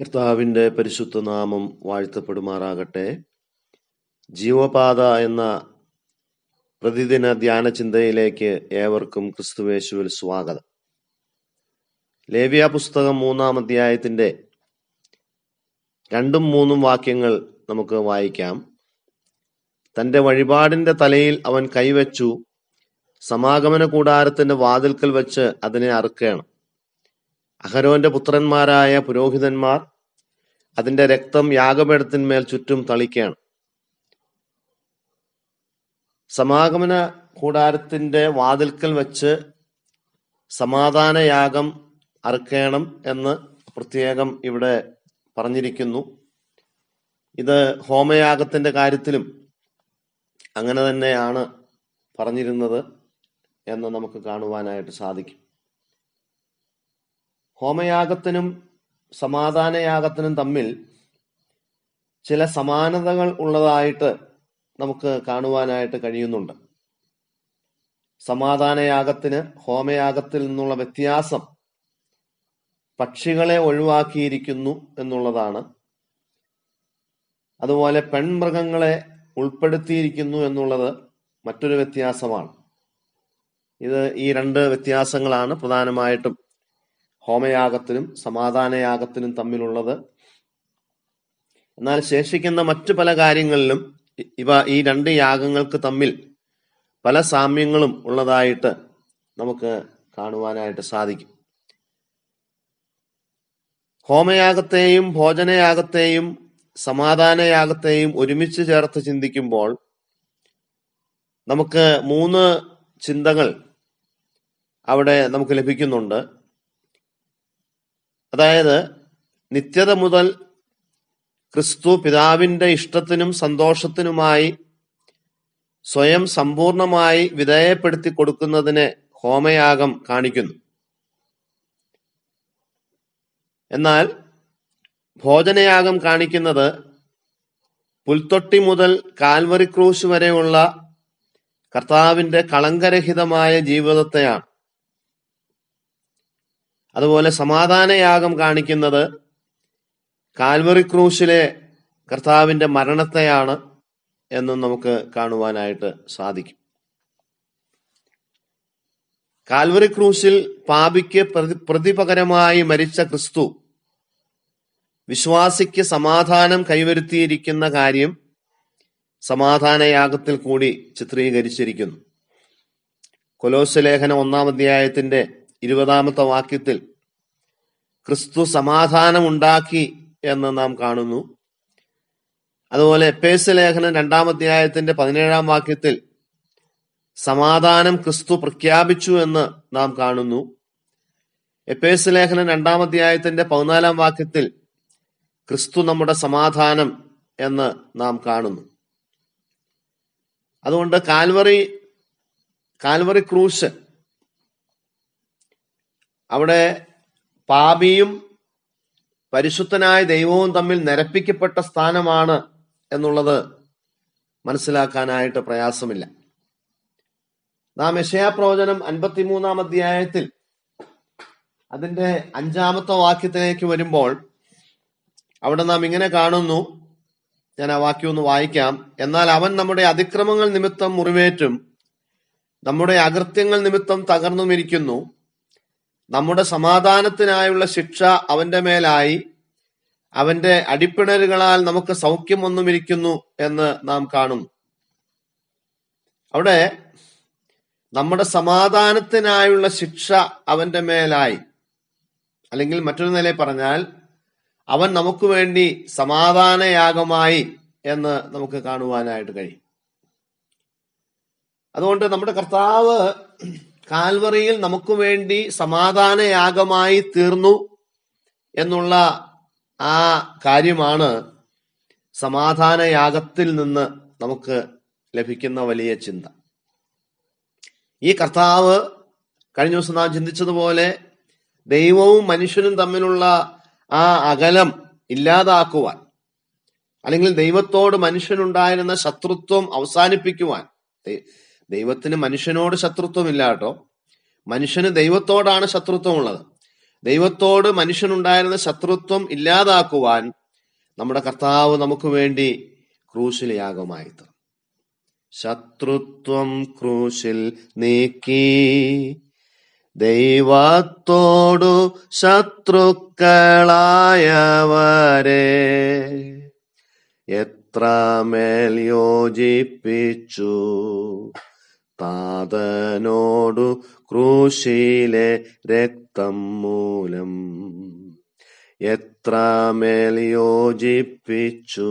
കർത്താവിൻ്റെ പരിശുദ്ധ നാമം വാഴ്ത്തപ്പെടുമാറാകട്ടെ ജീവപാത എന്ന പ്രതിദിന ധ്യാന ചിന്തയിലേക്ക് ഏവർക്കും ക്രിസ്തുവേശുവിൽ സ്വാഗതം ലേവ്യ പുസ്തകം മൂന്നാം അധ്യായത്തിൻ്റെ രണ്ടും മൂന്നും വാക്യങ്ങൾ നമുക്ക് വായിക്കാം തൻ്റെ വഴിപാടിൻ്റെ തലയിൽ അവൻ കൈവച്ചു സമാഗമന കൂടാരത്തിൻ്റെ വാതിൽക്കൽ വെച്ച് അതിനെ അറുക്കണം അഹരോന്റെ പുത്രന്മാരായ പുരോഹിതന്മാർ അതിന്റെ രക്തം യാഗപീഠത്തിന്മേൽ ചുറ്റും തളിക്കുകയാണ് സമാഗമന കൂടാരത്തിന്റെ വാതിൽക്കൽ വച്ച് യാഗം അറുക്കണം എന്ന് പ്രത്യേകം ഇവിടെ പറഞ്ഞിരിക്കുന്നു ഇത് ഹോമയാഗത്തിന്റെ കാര്യത്തിലും അങ്ങനെ തന്നെയാണ് പറഞ്ഞിരുന്നത് എന്ന് നമുക്ക് കാണുവാനായിട്ട് സാധിക്കും ഹോമയാഗത്തിനും സമാധാനയാഗത്തിനും തമ്മിൽ ചില സമാനതകൾ ഉള്ളതായിട്ട് നമുക്ക് കാണുവാനായിട്ട് കഴിയുന്നുണ്ട് സമാധാനയാഗത്തിന് ഹോമയാഗത്തിൽ നിന്നുള്ള വ്യത്യാസം പക്ഷികളെ ഒഴിവാക്കിയിരിക്കുന്നു എന്നുള്ളതാണ് അതുപോലെ പെൺമൃഗങ്ങളെ ഉൾപ്പെടുത്തിയിരിക്കുന്നു എന്നുള്ളത് മറ്റൊരു വ്യത്യാസമാണ് ഇത് ഈ രണ്ട് വ്യത്യാസങ്ങളാണ് പ്രധാനമായിട്ടും ഹോമയാഗത്തിനും സമാധാനയാഗത്തിനും തമ്മിലുള്ളത് എന്നാൽ ശേഷിക്കുന്ന മറ്റു പല കാര്യങ്ങളിലും ഇവ ഈ രണ്ട് യാഗങ്ങൾക്ക് തമ്മിൽ പല സാമ്യങ്ങളും ഉള്ളതായിട്ട് നമുക്ക് കാണുവാനായിട്ട് സാധിക്കും ഹോമയാഗത്തെയും ഭോജനയാഗത്തെയും സമാധാനയാഗത്തെയും ഒരുമിച്ച് ചേർത്ത് ചിന്തിക്കുമ്പോൾ നമുക്ക് മൂന്ന് ചിന്തകൾ അവിടെ നമുക്ക് ലഭിക്കുന്നുണ്ട് അതായത് നിത്യത മുതൽ ക്രിസ്തു പിതാവിന്റെ ഇഷ്ടത്തിനും സന്തോഷത്തിനുമായി സ്വയം സമ്പൂർണമായി വിധേയപ്പെടുത്തി കൊടുക്കുന്നതിനെ ഹോമയാഗം കാണിക്കുന്നു എന്നാൽ ഭോജനയാഗം കാണിക്കുന്നത് പുൽത്തൊട്ടി മുതൽ കാൽവറി ക്രൂശ് വരെയുള്ള കർത്താവിന്റെ കളങ്കരഹിതമായ ജീവിതത്തെയാണ് അതുപോലെ സമാധാനയാഗം കാണിക്കുന്നത് കാൽവറി ക്രൂശിലെ കർത്താവിന്റെ മരണത്തെയാണ് എന്നും നമുക്ക് കാണുവാനായിട്ട് സാധിക്കും കാൽവറി ക്രൂശിൽ പാപിക്ക് പ്രതി പ്രതിപകരമായി മരിച്ച ക്രിസ്തു വിശ്വാസിക്ക് സമാധാനം കൈവരുത്തിയിരിക്കുന്ന കാര്യം സമാധാനയാഗത്തിൽ കൂടി ചിത്രീകരിച്ചിരിക്കുന്നു കൊലോസ് ലേഖനം ഒന്നാം അധ്യായത്തിന്റെ ഇരുപതാമത്തെ വാക്യത്തിൽ ക്രിസ്തു സമാധാനമുണ്ടാക്കി എന്ന് നാം കാണുന്നു അതുപോലെ പേസ് ലേഖനം രണ്ടാം അധ്യായത്തിന്റെ പതിനേഴാം വാക്യത്തിൽ സമാധാനം ക്രിസ്തു പ്രഖ്യാപിച്ചു എന്ന് നാം കാണുന്നു എപ്പേസ് ലേഖനം രണ്ടാം അധ്യായത്തിന്റെ പതിനാലാം വാക്യത്തിൽ ക്രിസ്തു നമ്മുടെ സമാധാനം എന്ന് നാം കാണുന്നു അതുകൊണ്ട് കാൽവറി കാൽവറി ക്രൂശ് അവിടെ പാപിയും പരിശുദ്ധനായ ദൈവവും തമ്മിൽ നിരപ്പിക്കപ്പെട്ട സ്ഥാനമാണ് എന്നുള്ളത് മനസ്സിലാക്കാനായിട്ട് പ്രയാസമില്ല നാം യശയാപ്രവചനം അൻപത്തിമൂന്നാം അധ്യായത്തിൽ അതിന്റെ അഞ്ചാമത്തെ വാക്യത്തിലേക്ക് വരുമ്പോൾ അവിടെ നാം ഇങ്ങനെ കാണുന്നു ഞാൻ ആ വാക്യം ഒന്ന് വായിക്കാം എന്നാൽ അവൻ നമ്മുടെ അതിക്രമങ്ങൾ നിമിത്തം മുറിവേറ്റും നമ്മുടെ അകൃത്യങ്ങൾ നിമിത്തം തകർന്നുമിരിക്കുന്നു നമ്മുടെ സമാധാനത്തിനായുള്ള ശിക്ഷ അവന്റെ മേലായി അവന്റെ അടിപ്പിണലുകളാൽ നമുക്ക് സൗഖ്യം ഒന്നും ഇരിക്കുന്നു എന്ന് നാം കാണും അവിടെ നമ്മുടെ സമാധാനത്തിനായുള്ള ശിക്ഷ അവന്റെ മേലായി അല്ലെങ്കിൽ മറ്റൊരു നിലയിൽ പറഞ്ഞാൽ അവൻ നമുക്ക് വേണ്ടി സമാധാനയാഗമായി എന്ന് നമുക്ക് കാണുവാനായിട്ട് കഴിയും അതുകൊണ്ട് നമ്മുടെ കർത്താവ് കാൽവറിയിൽ നമുക്ക് വേണ്ടി സമാധാനയാഗമായി തീർന്നു എന്നുള്ള ആ കാര്യമാണ് സമാധാനയാഗത്തിൽ നിന്ന് നമുക്ക് ലഭിക്കുന്ന വലിയ ചിന്ത ഈ കർത്താവ് കഴിഞ്ഞ ദിവസം നാം ചിന്തിച്ചതുപോലെ ദൈവവും മനുഷ്യനും തമ്മിലുള്ള ആ അകലം ഇല്ലാതാക്കുവാൻ അല്ലെങ്കിൽ ദൈവത്തോട് മനുഷ്യനുണ്ടായിരുന്ന ശത്രുത്വം അവസാനിപ്പിക്കുവാൻ ദൈവത്തിന് മനുഷ്യനോട് ശത്രുത്വമില്ല കേട്ടോ മനുഷ്യന് ദൈവത്തോടാണ് ശത്രുത്വമുള്ളത് ദൈവത്തോട് മനുഷ്യനുണ്ടായിരുന്ന ശത്രുത്വം ഇല്ലാതാക്കുവാൻ നമ്മുടെ കർത്താവ് നമുക്ക് വേണ്ടി ക്രൂശിൽ യാഗമായി ശത്രുത്വം ക്രൂശിൽ നീക്കി ദൈവത്തോടു ശത്രുക്കളായവരെ എത്ര മേൽ യോജിപ്പിച്ചു താതനോടു ക്രൂശിലെ രക്തം മൂലം എത്രമേൽ യോജിപ്പിച്ചു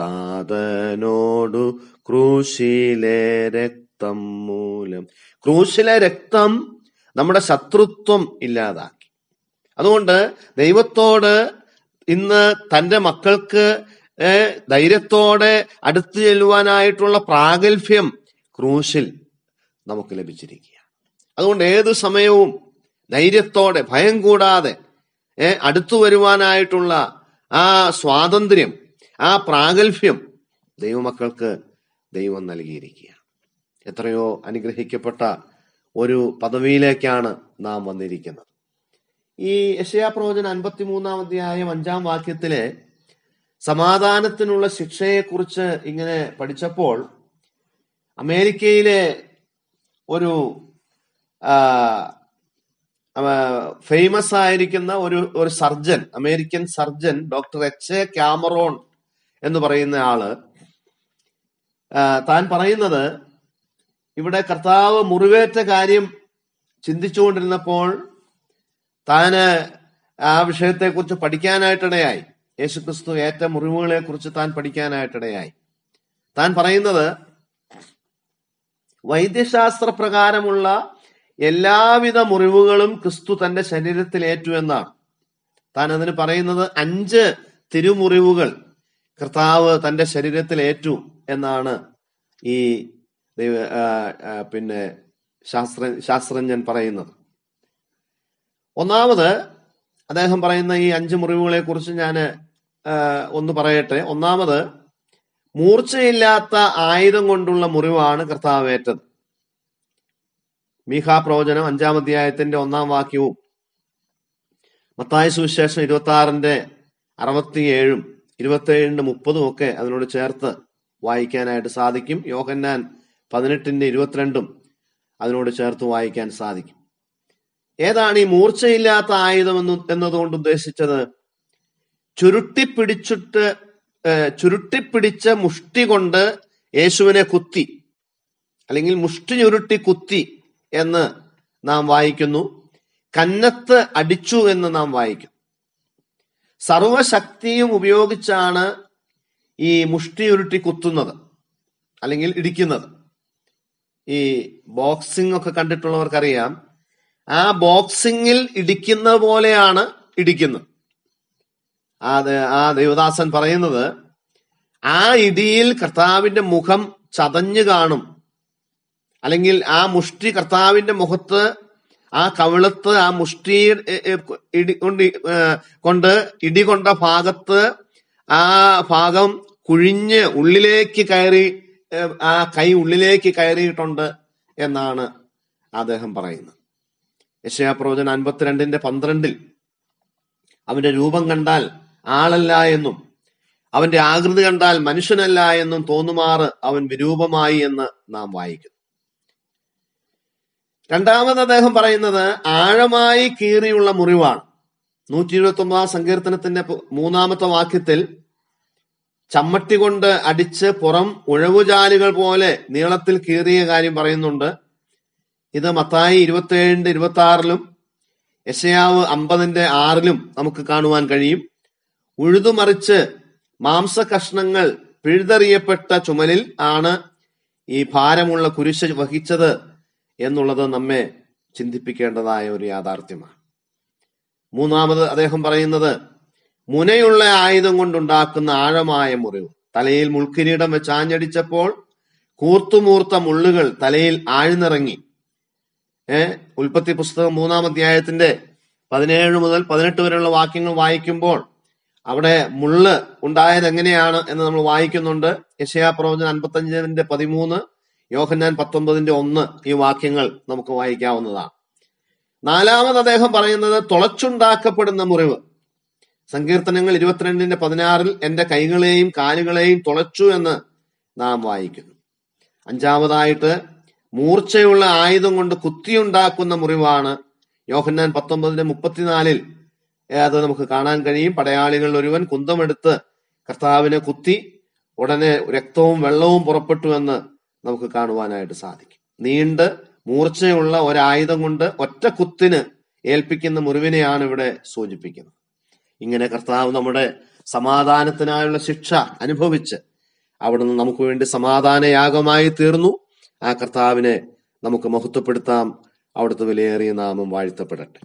താതനോടു ക്രൂശിലെ രക്തം മൂലം ക്രൂശിലെ രക്തം നമ്മുടെ ശത്രുത്വം ഇല്ലാതാക്കി അതുകൊണ്ട് ദൈവത്തോട് ഇന്ന് തന്റെ മക്കൾക്ക് ധൈര്യത്തോടെ അടുത്തു ചെല്ലുവാനായിട്ടുള്ള പ്രാഗൽഭ്യം ക്രൂശിൽ നമുക്ക് ലഭിച്ചിരിക്കുകയാണ് അതുകൊണ്ട് ഏത് സമയവും ധൈര്യത്തോടെ ഭയം കൂടാതെ അടുത്തു വരുവാനായിട്ടുള്ള ആ സ്വാതന്ത്ര്യം ആ പ്രാഗൽഭ്യം ദൈവമക്കൾക്ക് ദൈവം നൽകിയിരിക്കുകയാണ് എത്രയോ അനുഗ്രഹിക്കപ്പെട്ട ഒരു പദവിയിലേക്കാണ് നാം വന്നിരിക്കുന്നത് ഈ യശയാ പ്രവചന അൻപത്തിമൂന്നാം അധ്യായം അഞ്ചാം വാക്യത്തിലെ സമാധാനത്തിനുള്ള ശിക്ഷയെക്കുറിച്ച് ഇങ്ങനെ പഠിച്ചപ്പോൾ അമേരിക്കയിലെ ഒരു ഫേമസ് ആയിരിക്കുന്ന ഒരു ഒരു surgeon American surgeon doctor H A Cameron എന്ന് പറയുന്ന ആള് താൻ പറയുന്നത് ഇവിടെ കർത്താവ് മുറിവേറ്റ കാര്യം ചിന്തിച്ചുകൊണ്ടിരുന്നപ്പോൾ താന് ആ വിഷയത്തെക്കുറിച്ച് പഠിക്കാനായിട്ടിടയായി യേശുക്രിസ്തു ഏറ്റ മുറിവുകളെ കുറിച്ച് താൻ പഠിക്കാനായിട്ടിടയായി താൻ പറയുന്നത് വൈദ്യശാസ്ത്ര പ്രകാരമുള്ള എല്ലാവിധ മുറിവുകളും ക്രിസ്തു തന്റെ ശരീരത്തിൽ ഏറ്റു എന്നാണ് താൻ അതിന് പറയുന്നത് അഞ്ച് തിരുമുറിവുകൾ കർത്താവ് തന്റെ ശരീരത്തിൽ ഏറ്റു എന്നാണ് ഈ പിന്നെ ശാസ്ത്ര ശാസ്ത്രജ്ഞൻ പറയുന്നത് ഒന്നാമത് അദ്ദേഹം പറയുന്ന ഈ അഞ്ച് മുറിവുകളെ കുറിച്ച് ഞാൻ ഒന്ന് പറയട്ടെ ഒന്നാമത് മൂർച്ചയില്ലാത്ത ആയുധം കൊണ്ടുള്ള മുറിവാണ് കർത്താവേറ്റത് മീഖാ പ്രവചനം അഞ്ചാം അധ്യായത്തിന്റെ ഒന്നാം വാക്യവും മത്തായ സുവിശേഷം ഇരുപത്തി ആറിന്റെ അറുപത്തിയേഴും ഇരുപത്തിയേഴിന്റെ മുപ്പതും ഒക്കെ അതിനോട് ചേർത്ത് വായിക്കാനായിട്ട് സാധിക്കും യോഹന്നാൻ പതിനെട്ടിന്റെ ഇരുപത്തിരണ്ടും അതിനോട് ചേർത്ത് വായിക്കാൻ സാധിക്കും ഏതാണ് ഈ മൂർച്ചയില്ലാത്ത ആയുധം എന്ന് എന്നതുകൊണ്ട് ഉദ്ദേശിച്ചത് ചുരുട്ടിപ്പിടിച്ചിട്ട് ചുരുട്ടിപ്പിടിച്ച മുഷ്ടി കൊണ്ട് യേശുവിനെ കുത്തി അല്ലെങ്കിൽ മുഷ്ടി ചുരുട്ടി കുത്തി എന്ന് നാം വായിക്കുന്നു കന്നത്ത് അടിച്ചു എന്ന് നാം വായിക്കും സർവശക്തിയും ഉപയോഗിച്ചാണ് ഈ മുഷ്ടി ഉരുട്ടി കുത്തുന്നത് അല്ലെങ്കിൽ ഇടിക്കുന്നത് ഈ ബോക്സിംഗ് ഒക്കെ കണ്ടിട്ടുള്ളവർക്കറിയാം ആ ബോക്സിങ്ങിൽ ഇടിക്കുന്ന പോലെയാണ് ഇടിക്കുന്നത് ആ ദേവദാസൻ പറയുന്നത് ആ ഇടിയിൽ കർത്താവിന്റെ മുഖം ചതഞ്ഞു കാണും അല്ലെങ്കിൽ ആ മുഷ്ടി കർത്താവിന്റെ മുഖത്ത് ആ കവിളത്ത് ആ മുഷ്ടി ഇടി കൊണ്ട് കൊണ്ട് ഇടി കൊണ്ട ഭാഗത്ത് ആ ഭാഗം കുഴിഞ്ഞ് ഉള്ളിലേക്ക് കയറി ആ കൈ ഉള്ളിലേക്ക് കയറിയിട്ടുണ്ട് എന്നാണ് അദ്ദേഹം പറയുന്നത് യശയാപ്രവചൻ അൻപത്തിരണ്ടിന്റെ പന്ത്രണ്ടിൽ അവന്റെ രൂപം കണ്ടാൽ ആളല്ല എന്നും അവന്റെ ആകൃതി കണ്ടാൽ മനുഷ്യനല്ല എന്നും തോന്നുമാറ് അവൻ വിരൂപമായി എന്ന് നാം വായിക്കുന്നു രണ്ടാമത് അദ്ദേഹം പറയുന്നത് ആഴമായി കീറിയുള്ള മുറിവാണ് നൂറ്റി ഇരുപത്തി ഒമ്പതാം സങ്കീർത്തനത്തിന്റെ മൂന്നാമത്തെ വാക്യത്തിൽ ചമ്മട്ടി കൊണ്ട് അടിച്ച് പുറം ഉഴവുചാലുകൾ പോലെ നീളത്തിൽ കീറിയ കാര്യം പറയുന്നുണ്ട് ഇത് മത്തായി ഇരുപത്തി ഏഴിന്റെ ഇരുപത്തി ആറിലും യശയാവ് അമ്പതിന്റെ ആറിലും നമുക്ക് കാണുവാൻ കഴിയും ഉഴുതുമറിച്ച് കഷ്ണങ്ങൾ പിഴുതെറിയപ്പെട്ട ചുമലിൽ ആണ് ഈ ഭാരമുള്ള കുരിശ് വഹിച്ചത് എന്നുള്ളത് നമ്മെ ചിന്തിപ്പിക്കേണ്ടതായ ഒരു യാഥാർത്ഥ്യമാണ് മൂന്നാമത് അദ്ദേഹം പറയുന്നത് മുനയുള്ള ആയുധം കൊണ്ടുണ്ടാക്കുന്ന ആഴമായ മുറിവ് തലയിൽ മുൾക്കിരീടം വെച്ച് ആഞ്ഞടിച്ചപ്പോൾ കൂർത്തുമൂർത്ത മുള്ളുകൾ തലയിൽ ആഴ്ന്നിറങ്ങി ഏ ഉൽപ്പത്തി പുസ്തകം മൂന്നാം അധ്യായത്തിന്റെ പതിനേഴ് മുതൽ പതിനെട്ട് വരെയുള്ള വാക്യങ്ങൾ വായിക്കുമ്പോൾ അവിടെ മുള്ള് ഉണ്ടായത് എങ്ങനെയാണ് എന്ന് നമ്മൾ വായിക്കുന്നുണ്ട് യശയാ പ്രവചനം അൻപത്തഞ്ചിന്റെ പതിമൂന്ന് യോഹന്നാൻ പത്തൊമ്പതിന്റെ ഒന്ന് ഈ വാക്യങ്ങൾ നമുക്ക് വായിക്കാവുന്നതാണ് നാലാമത് അദ്ദേഹം പറയുന്നത് തുളച്ചുണ്ടാക്കപ്പെടുന്ന മുറിവ് സങ്കീർത്തനങ്ങൾ ഇരുപത്തിരണ്ടിന്റെ പതിനാറിൽ എന്റെ കൈകളെയും കാലുകളെയും തുളച്ചു എന്ന് നാം വായിക്കുന്നു അഞ്ചാമതായിട്ട് മൂർച്ചയുള്ള ആയുധം കൊണ്ട് കുത്തിയുണ്ടാക്കുന്ന മുറിവാണ് യോഹന്നാൻ പത്തൊമ്പതിന്റെ മുപ്പത്തിനാലിൽ അത് നമുക്ക് കാണാൻ കഴിയും പടയാളികളിൽ ഒരുവൻ കുന്തമെടുത്ത് കർത്താവിനെ കുത്തി ഉടനെ രക്തവും വെള്ളവും പുറപ്പെട്ടു എന്ന് നമുക്ക് കാണുവാനായിട്ട് സാധിക്കും നീണ്ട് മൂർച്ചയുള്ള ഒരായുധം കൊണ്ട് ഒറ്റ കുത്തിന് ഏൽപ്പിക്കുന്ന മുറിവിനെയാണ് ഇവിടെ സൂചിപ്പിക്കുന്നത് ഇങ്ങനെ കർത്താവ് നമ്മുടെ സമാധാനത്തിനായുള്ള ശിക്ഷ അനുഭവിച്ച് അവിടുന്ന് നമുക്ക് വേണ്ടി സമാധാനയാഗമായി തീർന്നു ആ കർത്താവിനെ നമുക്ക് മഹത്വപ്പെടുത്താം അവിടുത്തെ വിലയേറിയ നാമം വാഴ്ത്തപ്പെടട്ടെ